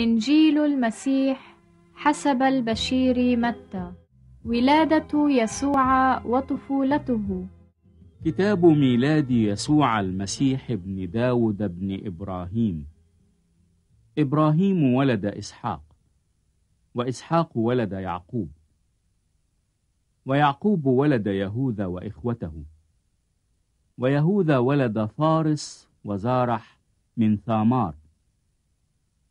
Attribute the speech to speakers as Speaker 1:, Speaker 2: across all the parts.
Speaker 1: إنجيل المسيح حسب البشير متى ولادة يسوع وطفولته كتاب ميلاد يسوع المسيح ابن داود ابن إبراهيم إبراهيم ولد إسحاق وإسحاق ولد يعقوب ويعقوب ولد يهوذا وإخوته ويهوذا ولد فارس وزارح من ثامار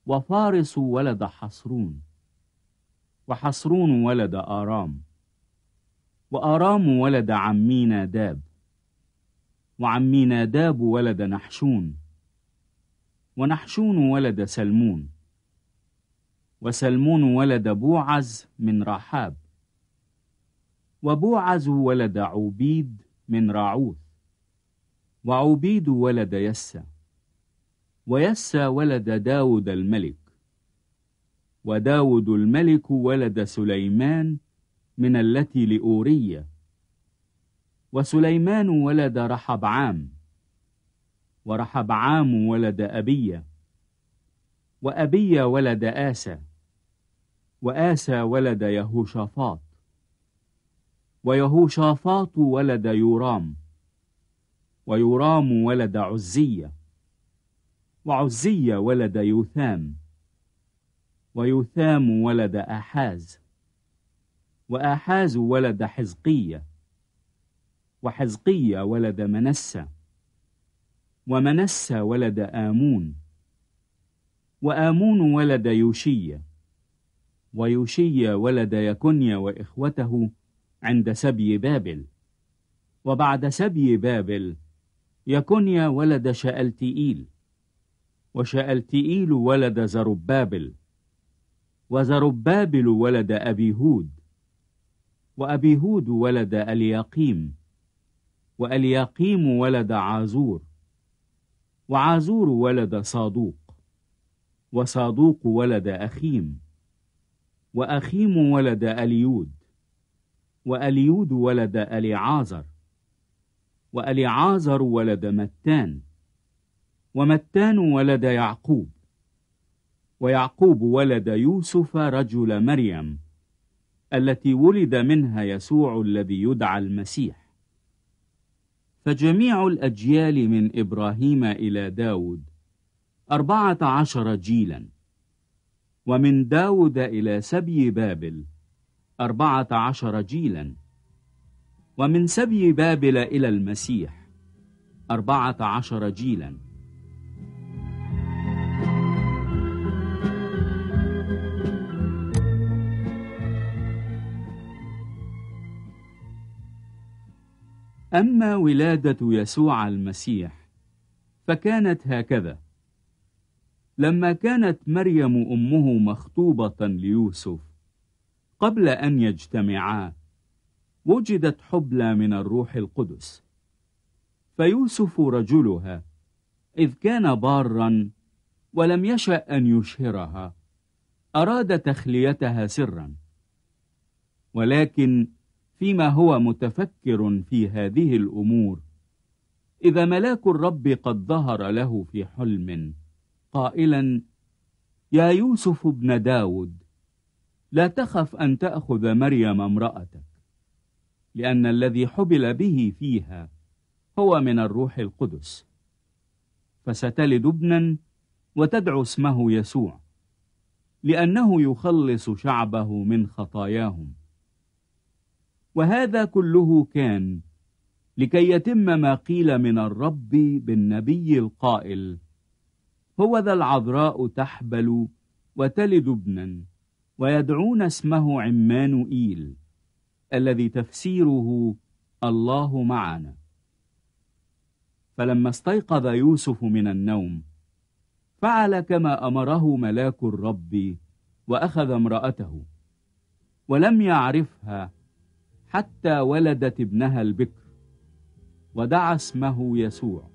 Speaker 1: وفارس ولد حصرون وحصرون ولد آرام وآرام ولد عمينا داب وعمينا داب ولد نحشون ونحشون ولد سلمون وسلمون ولد بوعز من رحاب وبوعز ولد عبيد من راعوث وعبيد ولد يسّا ويسى ولد داود الملك وداود الملك ولد سليمان من التي لأورية وسليمان ولد رحبعام ورحبعام ولد أبية وأبية ولد آسى وآسى ولد يهوشافاط ويهوشافاط ولد يورام ويورام ولد عزية وعزي ولد يوثام ويوثام ولد آحاز وآحاز ولد حزقية وحزقية ولد منسى ومنسى ولد آمون وآمون ولد يوشية ويوشية ولد يكنيا وإخوته عند سبي بابل وبعد سبي بابل يكنيا ولد شألتئيل وشألتئيل ولد زربابل وزربابل ولد أبي هود وأبي هود ولد ألياقيم وألياقيم ولد عازور وعازور ولد صادوق وصادوق ولد أخيم وأخيم ولد أليود وأليود ولد أليعازر وأليعازر ولد متان ومتان ولد يعقوب ويعقوب ولد يوسف رجل مريم التي ولد منها يسوع الذي يدعى المسيح فجميع الأجيال من إبراهيم إلى داود أربعة عشر جيلا ومن داود إلى سبي بابل أربعة عشر جيلا ومن سبي بابل إلى المسيح أربعة عشر جيلاً أما ولادة يسوع المسيح فكانت هكذا لما كانت مريم أمه مخطوبة ليوسف قبل أن يجتمعا وجدت حبلى من الروح القدس فيوسف رجلها إذ كان بارا ولم يشأ أن يشهرها أراد تخليتها سرا ولكن فيما هو متفكر في هذه الأمور إذا ملاك الرب قد ظهر له في حلم قائلا يا يوسف ابن داود لا تخف أن تأخذ مريم امرأتك لأن الذي حبل به فيها هو من الروح القدس فستلد ابنا وتدعو اسمه يسوع لأنه يخلص شعبه من خطاياهم وهذا كله كان لكي يتم ما قيل من الرب بالنبي القائل هو ذا العذراء تحبل وتلد ابنا ويدعون اسمه عمانوئيل الذي تفسيره الله معنا فلما استيقظ يوسف من النوم فعل كما أمره ملاك الرب وأخذ امرأته ولم يعرفها حتى ولدت ابنها البكر ودعا اسمه يسوع